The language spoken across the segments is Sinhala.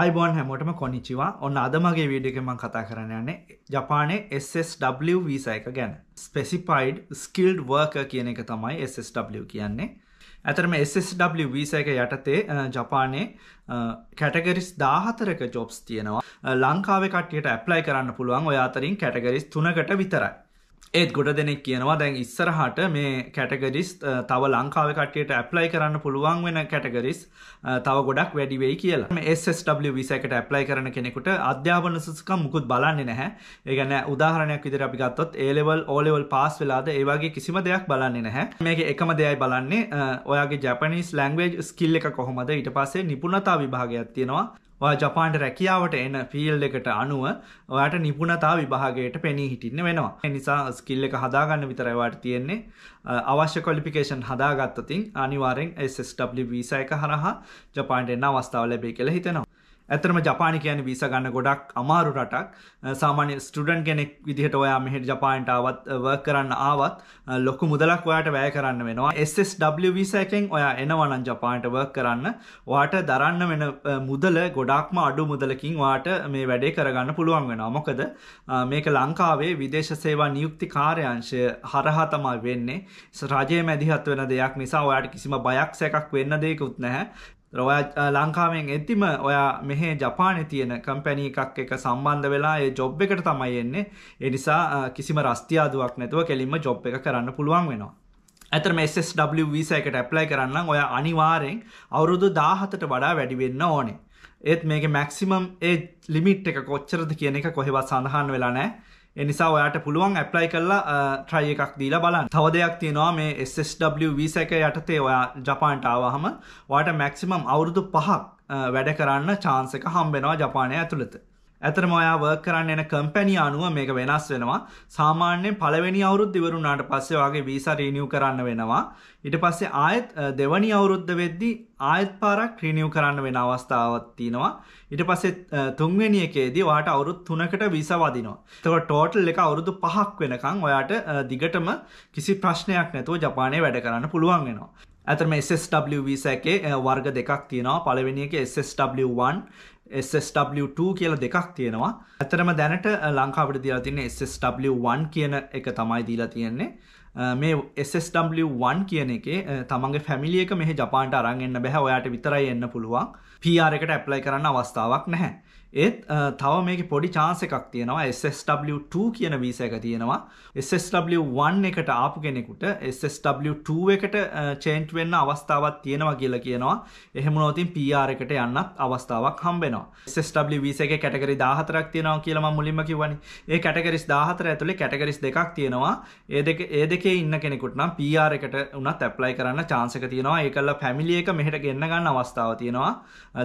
අයිබෝන් හැමෝටම කොනිචිවා ඔන්න අදමගේ වීඩියකම කතා කරන්න යන්නේ ජපානේ SSW වීසා එක ගැන ස්පෙසිපයිඩ් ස්කිල්ඩ් වර්ක කියන එක තමයි SSW කියන්නේ ඇතරම SSW වීසා එක යටතේ ජපානේ කැටගරිස් දාහතරක ජොබ්ස් තියෙනවා ලංකාව කට්ටියට ඇප්ලයි කරන්න පුළුවන් ඔයාතරින් කැටගරිස් තුනකට විතරයි ඒත් ගොඩ දෙනෙක් කියනවා දැන් ඉස්සරහට මේ කැටගරිස් තව ලංකාව කටයට ඇප්ලයි කරන්න පුළුවන් වෙන කැටගරිස් තව ගොඩක් වැඩිවෙයි කියලා SSW විසකට ඇප්ලයි කරන කෙනෙකුට අධ්‍යාපන සුසකම් මුකුත් බලන්නේ නැහැ ඒගැන උදාහරණයක් විදිර අපි ගත්තොත් ඒලෙවල් ඕලෙවල් පාස් වෙලාද ඒවාගේ කිසිම දෙයක් බලන්නේ නැහැ මේක එකම දෙයයි බලන්නේ ඔයාගේ ජැපනිස් ලැංවේජ් ස්කිල්ල එක කොහොමද ඊට පස්සේ නිපුණතා විභාගයක් තියෙනවා ජපාන්ට රැකියාවට එන ෆිල් එකට අනුව ඔයාට නිපුණතා විභාගයට පෙනී හිටින්න වෙනවා. එනිසා ස්කිල් එක හදාගන්න විතරයිවාට තියෙන්නේ අවශ්‍ය කොලිපිකේෂන් හදාගත්තතින් අනිවාරෙන් SSW වීස එක හරහා ජපාන්ට එන්න අවස්ථාව ලැබේ කියලා හිතෙනවා. ඇතරම ජපාන කියන වීස ගන්න ගොඩක් අමාරු රටක් සාමාන්‍ය ස්ටඩන් කෙනෙක් විදිහට ඔයා මෙහිට ජපාන්ට අවත් වර් කරන්න ආවත් ලොකු මුදලක් ඔයාට වැය කරන්න වෙනවා SSW වීස එකෙන් ඔයා එනවනන් ජපාන්ට වර් කරන්න වාට දරන්න වෙන මුදල ගොඩක්ම අඩු මුදලකින් වාට මේ වැඩේ කරගන්න පුළුවන් වෙනවා මොකද මේක ලංකාවේ විදේශ සේවා නියුක්ති කාර්යංශය හරහා තමයි වෙන්නේ රජයේ මැදිහත් වෙන දෙයක් නිසා ඔයාට කිසිම බයක් සැකක් වෙන්න දෙයකුත් නැහැ ඔයා ලංකාවෙන් එතිම ඔයා මෙහේ ජපානය තියෙන කම්පැනී එකක් එක සම්බන්ධ වෙලා ඒ ජොබ් එකට තමයි එන්නේ එනිසා කිසිම රස්තියාදුවක් නැතුව කෙලින්ම ජොබ් එක කරන්න පුළුවන් වෙනවා. ඇතර මෙSW වීසා එකට ඇප්ලයි කරන්න ඔයා අනිවාරෙන් අවුරුදු දාහතට වඩා වැඩිවෙන්න ඕනේ. ඒත් මේක මැක්සිමම් ඒ ලිමිට් එක කොච්චරද කියන එක කොහෙවත් සඳහන් වෙලා නෑ එනිසා ඔයාට පුළුවන් ඇප්ලයි කරලා ට්‍රයි එකක් දීලා බලන්න තව දෙයක් තියෙනවා මේ SSW වීස එක යටතේ ඔයා ජපාන්ට ආවහම ඔයාට මැක්සිමම් අවුරුදු පහක් වැඩ කරන්න චාන්සක හම්බෙනවා ජපානය ඇතුළත ඇතරම ඔයා වර්ක් කරන්න එන කම්පැනි අනුව මේක වෙනස් වෙනවා සාමාන්‍යයෙන් පළවෙනි අවුරුද්ද ඉවරුණාට පස්සේ ඔයාගේ වීසා රිනිව් කරන්න වෙනවා ඊට පස්සේ ආයෙත් දෙවනි අවුරුද්ද වෙද්දී ආයෙත් පාරක් රිනිව් කරන්න වෙන අවස්ථාවක් තියෙනවා ඊට පස්සේ තුන්වෙනි එකේදී ඔයාට අවුරුදු 3කට වීසා වදිනවා එතකොට ටෝටල් එක අවුරුදු 5ක් වෙනකන් ඔයාට දිගටම කිසි ප්‍රශ්නයක් නැතුව ජපානයේ වැඩ කරන්න පුළුවන් වෙනවා ඇතරම SSW වීසා එකේ වර්ග දෙකක් තියෙනවා පළවෙනි එක SSW1 SSW2 කියල දෙකක් තියෙනවා ඇතරම දැනට ලංකාවට දීලා තින්නේ SSW1 කියන එක තමයි දීලා තියෙන්නේ මේ SSW1 කියන එක තමන්ගේ ෆැමිලියක මෙහ ජපාන්ට අරන් එන්න බැහැ ඔයාට විතරයි එන්න පුළුවන් PR එකට ඇප්ලයි කරන්න අවස්ථාවක් නැහැ. ඒත් තව මේක පොඩි චාන්ස එකක් තියෙනවා SSW2 කියන වීස එක තියෙනවා SSW1 එකට ආපු කෙනෙකුට SSW2 එකට චේන්ට් වෙන්න අවස්ථාවක් තියෙනවා කියලා කියනවා එහෙම නොවතින් PR එකට යන්නත් අවස්ථාවක් හම්බෙනවා SSW වීස එකේ කැටගරි 14ක් තියෙනවා කියලා මම මුලින්ම කිව්වනේ ඒ කැටගරිස් 14 ඇතුලේ කැටගරිස් දෙකක් තියෙනවා ඒ දෙක ඒ දෙකේ ඉන්න කෙනෙකුට නම් PR එකට උනත් ඇප්ලයි කරන්න chance එක තියෙනවා ඒකල්ල ෆැමිලි එක මෙහෙට ගෙන්න ගන්න අවස්ථාවක් තියෙනවා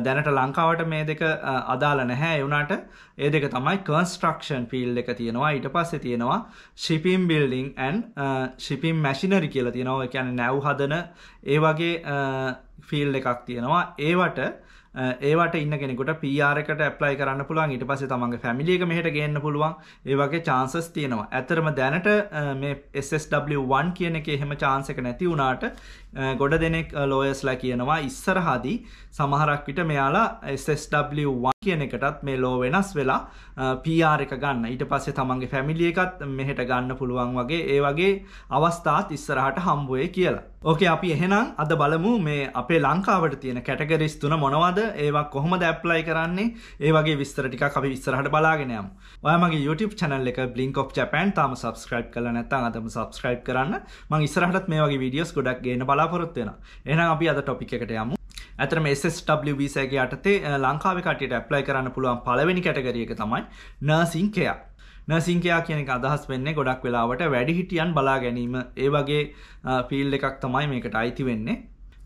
දැනට ලංකාවට මේ දෙක අදාල නැහැ එවුනාට ඒ දෙක තමයි කන්ස්ට්‍රක්ෂන් ෆිල් එක තියෙනවා ඊට පස්සේ තියෙනවා ශිපිම් බිල්ඩිං ඇන් ශිපිම් මැසිනරි කියලා තියෙනවා එකැන නැව් හදන ඒ වගේ ෆිල් එකක් තියෙනවා ඒවට ඒවට ඉන්න කෙනෙකුට පරකට ඇප්ලයි කරන්න පුළුවන් ඉට පස තමන්ගේ ෆැමිලියක මෙහට ගන්න පුළුවන් ඒවගේ චාන්සස් තියෙනවා ඇතරම දැනට මේ SSW1 කියන එක එහෙම චාන්සක නැති වුණාට ගොඩ දෙනෙක් ලෝයස්ලා කියනවා ඉස්සරහදී සමහරක් විට මෙයාලා SSW1 කියන එකටත් මේ ලෝ වෙනස් වෙලා පR එක ගන්න ඊට පස්සේ තමන්ගේ ෆැමිලිය එකත් මෙහෙට ගන්න පුළුවන් වගේ ඒ වගේ අවස්ථාත් ඉස්සරහට හම්බුවේ කියලා ඕකේ අපි එහෙනම් අද බලමු මේ අපේ ලංකාවට තියෙන කැටගරිස් තුන මොනවද ඒවා කොහොමද ඇප්ලයි කරන්නේ ඒ වගේ විස්තර ටිකක් අපි ඉස්සරහට බලාගෙන යමු. ඔයා මගේ YouTube channel එක Blink of Japan තාම subscribe කරලා නැත්නම් අදම subscribe කරන්න. මම ඉස්සරහටත් මේ වගේ videos ගොඩක් ගේන්න බලාපොරොත්තු වෙනවා. එහෙනම් අපි අද topic එකට යමු. ඇතරම SSW වීසාගේ යටතේ ලංකාවේ කටියට ඇප්ලයි කරන්න පුළුවන් පළවෙනි කැටගරිය එක තමයි nursing care. නසිංකයා කියන අදහස් වෙන්නේ ගොඩක් වෙලාවට වැඩිහිටියන් බලා ගැනීම ඒ වගේ ෆිල් එකක් තමයි මේකට අයිති වෙන්නේ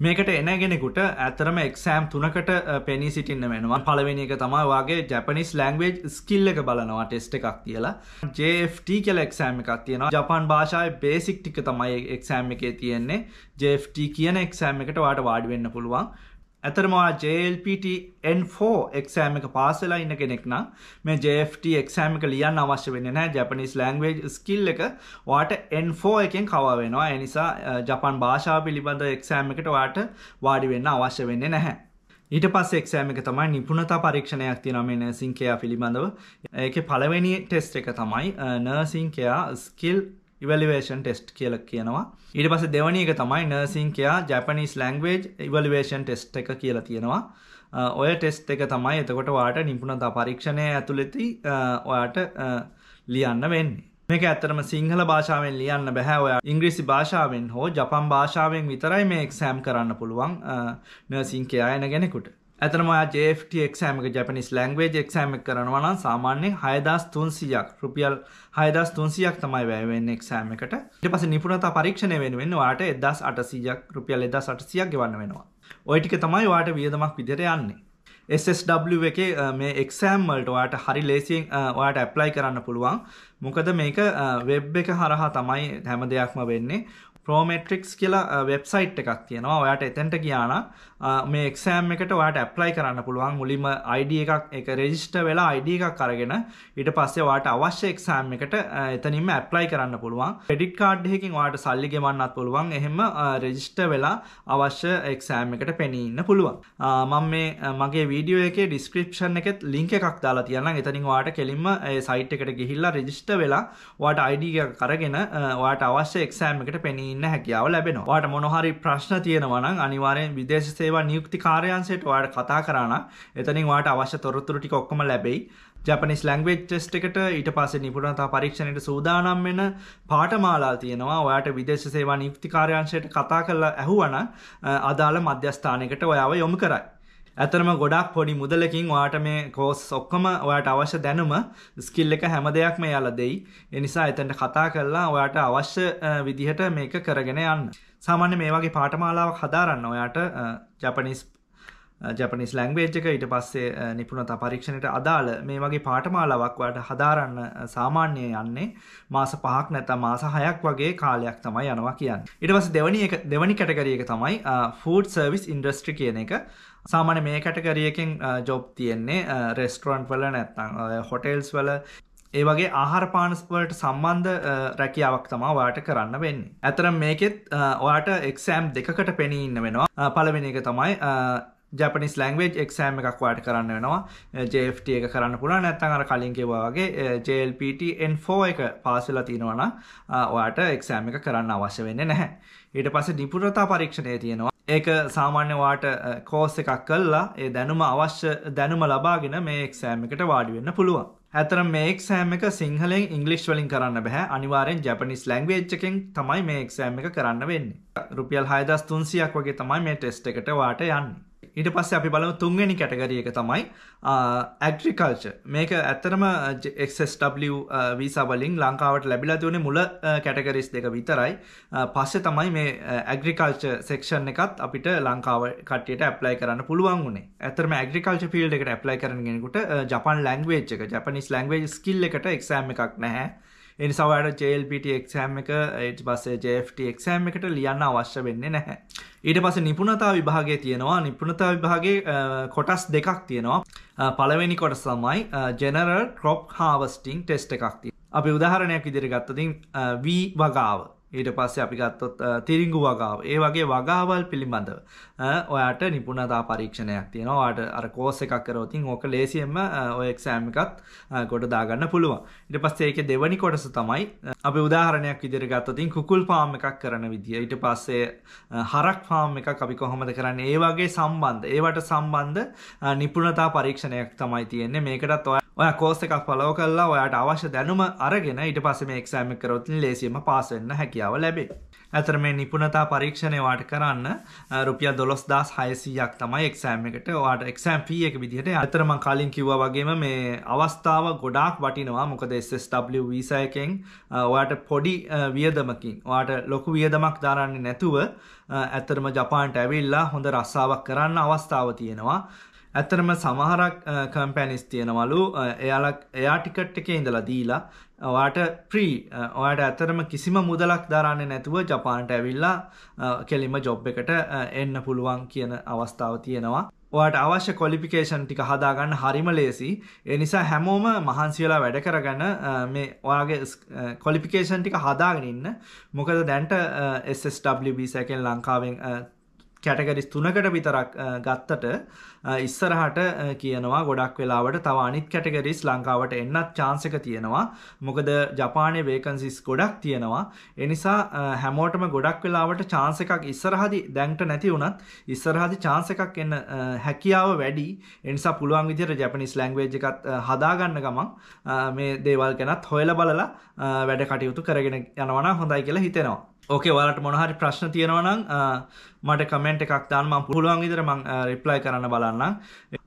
මේකට එනගෙනෙකුට ඇතරම එක්සෑම් තුනකට පෙනී සිටින්න වෙනවා පළවෙනි එක තමයි වගේ ජැපනිස් ලැංගවේජ් ස්කිල් එක බලනවා ටෙස්ට එකක් කියලා JFT කියල එක්සෑම් එකක් තියෙනවා ජපන් භාෂාව බේසික් ටික තමයි එක්සෑම් එකේ තියෙන්නේ JFT කියන එක්සෑම් එකට වාට වාඩිවෙන්න පුළුවන් ඇතරමවා JLPT N4 එක්සෑම එක පාසලා ඉන්න කෙනෙක් නම් මේ JFT එක්සෑම එක ලියන්න අවශ්‍ය වෙන්නේ නැහැ ජපනීස් ලැන්ග්වේජ් ස්කිල් එක ඔයාට N4 එකෙන් කව වෙනවා ඒ නිසා ජපාන් භාෂාව පිළිබඳ එක්සෑම් එකට ඔයාට වාඩි වෙන්න අවශ්‍ය වෙන්නේ නැහැ ඊට පස් එක්ෂෑම එක තමයි නිපුණතා පරීක්ෂණයක් තිනමේ නර්සිංකයා පිළිබඳව ඒක පළවෙනි ටෙස්ට එක තමයි නර්සිංකයා ස්කිල් ඉවලිවේෂන් ටෙස්ට් කියල කියනවා ඊට පස දෙවනි එක තමයි නර්සිංකයා ජැපනිස් ලැංගවේජ් ඉවලිවේෂන් ටෙස්ට් එක කියලා තියෙනවා ඔය ටෙස්ට් එක තමයි එතකොට වාට නිපුණතා පරීක්ෂණය ඇතුළෙති ඔයාට ලියන්න වෙන්නේ මේක ඇත්තරම සිංහල භාෂාවෙන් ලියන්න බැහැ ඔයා ඉංග්‍රීසි භාෂාවෙන් හෝ ජපන් භාෂාවෙන් විතරයි මේ එක්සෑම් කරන්න පුළුවන් නර්සිංකයා එන කෙනෙකුට ඇතනම ජFT එක්ෂෑමක ජැපනිස් ලැංගවේජ් එක්ෂෑමක් කරනවා නම් සාමාන්‍යෙන් හයදස් තුන්සියක් රුපියල් හයදස් තුන්සියක් තමයි වැෑවෙන් එක්ෂෑමකට ට පස නිපුණතා පරීක්ෂණය වෙනුවෙන් වාට එදස් අටසියක් රුපියල් එදස් අටසියක් ගවන්න වෙනවා. ඔයටික තමයි වාට වියදමක් විදිර යන්නේ. SSW එක මේ එක්සෑම්වල්ට වාට හරි ලේසින් වාට ඇප්ලයි කරන්න පුළුවන් මොකද මේක වෙබ් එක හරහා තමයි හැම දෙයක්ම වෙන්නේ ප්‍රෝමට්‍රික්ස් කියලා වෙබ්සයිට් එකක් තියෙනවා ඔයාට එතැන්ට කියාන මේ එක්ෂෑම් එකට ඔයාට ඇප්ලයි කරන්න පුළුවන් මුලිම අයිඩ එකක් එක රෙජිස්ට වෙලා අයිඩ එකක් කරගෙන ඉට පස්සේ වාට අවශ්‍ය එක්ෂෑම් එකට එතනින්ම ඇප්ලයි කරන්න පුළුවන් පෙඩික් කාඩ්හකින් වාට සල්ලි ගෙවන්නත් පුළුවන් එහෙම රෙජිස්ට වෙලා අවශ්‍ය එක්ෂෑම් එකට පෙනීන්න පුළුවන් මම මේ මගේ වීඩියෝ එක ඩිස්ක්‍රපෂන් එකෙත් ලිංක එකක් දාලා තියන්න එතනින් වාට කෙලින්ම සයිට් එකට ගිහිල්ලා රෙජිස්ට වෙලා වාට අයිඩ කරගෙන වාට අවශ්‍ය එක්ෂෑම් එකට පෙනීන්න ඉන්න හැකියාව ලැබෙන වාට මොනොහරි ප්‍රශ්න තියෙනවනම් අනිවාරයෙන් විදේශ සේවා නියුක්ති කාරයන්සට වාට කතා කරන්න එතනින් වාට අවශ්‍ය තොරතුරටි ඔක්කම ලැබයි ජපනිස් ලංවේජ් ටෙස්ට එකට ඊට පස්සේ නිපුණතා පරීක්ෂණයට සූදානම් වෙන පාටමාලා තියෙනවා ඔයාට විදේශ සේවා නියුක්ති කාර්යාංශයට කතා කරලා ඇහුවන අදාළ මධ්‍යස්ථානයකට ඔයාව යොමු කරයි ඇතනම ගොඩක් පොඩි මුදලකින් ඔයාට මේ කෝස් ඔක්කොම ඔයාට අවශ්‍ය දැනුම ස්කිල් එක හැම දෙයක්ම යාලා දෙයි. ඒ නිසා එතනට කතා කරලා ඔයාට අවශ්‍ය විදිහට මේක කරගෙන යන්න. සාමාන්‍ය මේ වගේ පාඨමාලාවක් හදාරන්න ඔයාට ජපනිස් ජපනිස් ලැංවේජ්ක ඊට පස්සේ නිපුණත පරීක්ෂණයට අදාළ මේ වගේ පාටමාලාවක්වට හදාරන්න සාමාන්‍යය යන්නේ මාස පහක් නැත මාස හයක් වගේ කාලයක් තමයි යනවා කියන්න. ඉටවස දෙවනි දෙවනි කැටගරියක තමයි ෆූඩ් සර්විස් ඉන්ඩස්ට්‍රි කියන එක සාමාන මේ කැටගරියකින් ජොබ් තියෙන්නේ රෙස්ටරන්ට් වල නැත්තං හොටෙල්ස් වල ඒ වගේ ආහාරපානස්වලට සම්බන්ධ රැකියාවක් තමා ඔයාට කරන්න වෙන්න. ඇතරම් මේකෙත් ඔයාට එක්සෑම් දෙකට පෙනීඉන්න වෙනවා පළවෙෙන එක තමයි ජපනිස් ලංවේජ් එක්ෂෑම් එකක් වාට කරන්න වෙනවා ජFT එක කරන්න පුළුව නැත්තන් අර කලින් කිවවාගේ JLPTN4 එක පාසල තියෙනවන ඔයාට එක්ෂෑම් එක කරන්න අවශ්‍ය වෙන්න නැහැ ඊට පස නිපුරතා පරීක්ෂණය තියෙනවා ඒක සාමාන්‍ය වාට කෝස් එකක් කල්ලා ඒ දැනුම අවශ්‍ය දැනුම ලබාගෙන මේ එක්ෂෑම් එකට වාඩිවෙන්න පුළුවන් ඇතර මේක් සෑම එක සිංහලෙන් ඉංගලිස් වලින් කරන්න බැහැ අනිවාරෙන් ජැපනිස් ලැංගවේච්චකෙන් තමයි මේක් සෑම් එක කරන්න වෙන්නේ රුපියල් හයදස් තුන්සියක් වගේ තමයි මේ ටෙස්ට එකට වාට යන්නේ ඊට පස්සේ අපි බලමු තුන්වෙනි කැටගරිය එක තමයි ඇග්‍රිකල්චර්. මේක ඇත්තටම XSW වීසා වලින් ලංකාවට ලැබිලා තියෙන්නේ මුල කැටගරිස් දෙක විතරයි. පස්සේ තමයි මේ ඇග්‍රිකල්චර් සෙක්ෂන් එකත් අපිට ලංකාව කට්ටියට ඇප්ලයි කරන්න පුළුවන් වුණේ. ඇත්තටම ඇග්‍රිකල්චර් ෆීල්ඩ් එකට ඇප්ලයි කරන කෙනෙකුට ජපන් ලැන්ග්වේජ් එක, ජපනිස් ලැන්ග්වේජ් ස්කිල් එකට එක්සෑම් එකක් නැහැ. එනිසාවට ජල්පට එක්ෂෑම් එක ඒට පස්සේ ජFT එක්ෂෑම් එකට ලියන්න අවශ්‍ය වෙන්නේ නැහැ ඊට පස නිපුණතා විභාගේ තියෙනවා නිපුණතා විභාගේ කොටස් දෙකක් තියෙනවා පළවෙනි කොටස් සමයි ජෙනරල් ක්‍රොප් හාවස්ටිං ටෙස්ට එකක් තිය අපි උදාහරණයක් ඉදිරි ගත්තතින් වී වගාව ඊට පස්සේ අපි ගත්තොත් තිරිංගු වගාව ඒ වගේ වගාවල් පිළිබඳව ඔයාට නිපුණතා පරීක්ෂණයක් තියෙන වාට අර කෝස එකක් කරවතින් ඕක ලේසියෙන්ම ඔයක්ෂෑම් එකත් ගොඩ දාගන්න පුළුවන් ඉට පස්සේ ඒක දෙවනි කොටස තමයි අපි උදාහරණයක් ඉදිරි ගත්තතින් කුකුල් පාම් එකක් කරන විදිිය ඊට පස්සේ හරක් පාම් එකක් අපි කොහොමද කරන්න ඒ වගේ සම්බන්ධ ඒවට සම්බන්ධ නිපුණතා පරීක්ෂණයක් තමයි තියෙන්නේ මේකටත් ඔය ඔය කෝස එකක් පලෝ කල්ලා ඔයාට අවශ්‍ය දැනුම අරගෙන ඉට පස්සම එක්ෂෑම කරොතින් ලේසියම පාසවෙන්න හැකි හැකියාව ලැබේ. ඇතර මේ නිපුණතා පරීක්ෂණය වාට කරන්න රුපිය දොස් දස් හයසියක් තමයි එක්සෑම් එකට වාට එක්සෑම් පිය එක විදිහට අතරම කලින් කිව්ව වගේම මේ අවස්ථාව ගොඩාක් වටිනවා මොකද ස්W වීසයකෙන් වාට පොඩි වියදමකින් වාට ලොකු වියදමක් දාරන්නේ නැතුව ඇතරම ජපාන්ට ඇවිල්ලා හොඳ රස්සාාවක් කරන්න අවස්ථාව තියෙනවා ඇතරම සමහරක් කම්පැනිස් තියෙනවලු එයාලක් එයා ටිකට් එක ඉඳලා දීලා ඔයාට ප්‍රී ඔයාට ඇතරම කිසිම මුදලක් දරන්නේ නැතුව ජපානට ඇවිල්ලා කෙලිම ජොබ් එකට එන්න පුළුවන් කියන අවස්ථාව තියෙනවා. ඔයාට අවශ්‍ය කොලිපිකේෂන් ටික හදාගන්න හරිම ලේසි. ඒ නිසා හැමෝම මහන්සි වෙලා වැඩ කරගෙන මේ ඔයාගේ කොලිපිකේෂන් ටික හදාගෙන ඉන්න. මොකද දැන්ට SSWB එකෙන් ලංකාවෙන් කැටගරිස් තුනකට විතරක් ගත්තට ඉස්සරහට කියනවා ගොඩක් වෙලාවට තව අනිත් කැටගරිස් ලංකාවට එන්නත් චාන්සක තියෙනවා මොකද ජපානය වේකන්සිස් ගොඩක් තියෙනවා එනිසා හැමෝටම ගොඩක් වෙලාවට චාන්ස එකක් ඉස්සරහදි දැන්ට නැති වුනත් ඉස්සරහදි චාන්ස එකක් එන්න හැකියාව වැඩි එනිසා පුළුවන් විදිර ජැපනිස් ලැංගවේජ් එකත් හදාගන්න ගමන් මේ දේවල් ගැනත් හොයල බලලා වැඩ කටයුතු කරගෙන යනවන හොඳයි කියලා හිතෙනවා ඕකේ වලට මොනහරි ප්‍රශ්න තියෙනවනම් මට කමෙන්ට් එකක් දාන්න මම පුළුවන් විදිහට මම රිප්ලයි කරන්න බලන්නම්.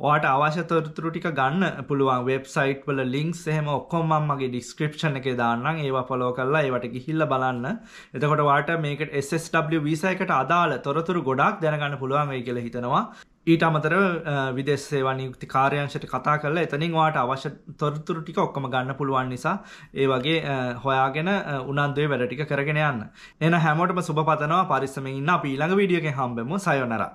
ඔයාට අවශ්‍ය තොරතුරු ටික ගන්න පුළුවන් වෙබ්සයිට් වල ලින්ක්ස් එහෙම ඔක්කොම මම මගේ ඩිස්ක්‍රිප්ෂන් එකේ දාන්නම්. ඒවා ෆලෝ කරලා ඒවට ගිහිල්ලා බලන්න. එතකොට ඔයාට මේකට SSW වීසා එකට අදාළ තොරතුරු ගොඩාක් දැනගන්න පුළුවන් වෙයි කියලා හිතනවා. ඊට අමතර විදේශ සේවා නියුක්ති කාර්යංශයට කතා කරලා එතනින් ඔයාට අවශ්‍ය තොරතුරු ටික ඔක්කොම ගන්න පුළුවන් නිසා ඒ වගේ හොයාගෙන උනන්දුවේ වැඩ ටික කරගෙන යන්න. එහෙනම් හැමෝටම සුබ පතනවා පරිස්සමෙන් ඉන්න අපි ඊළඟ වීඩියෝ එකෙන් හම්බෙමු. සයෝනරා.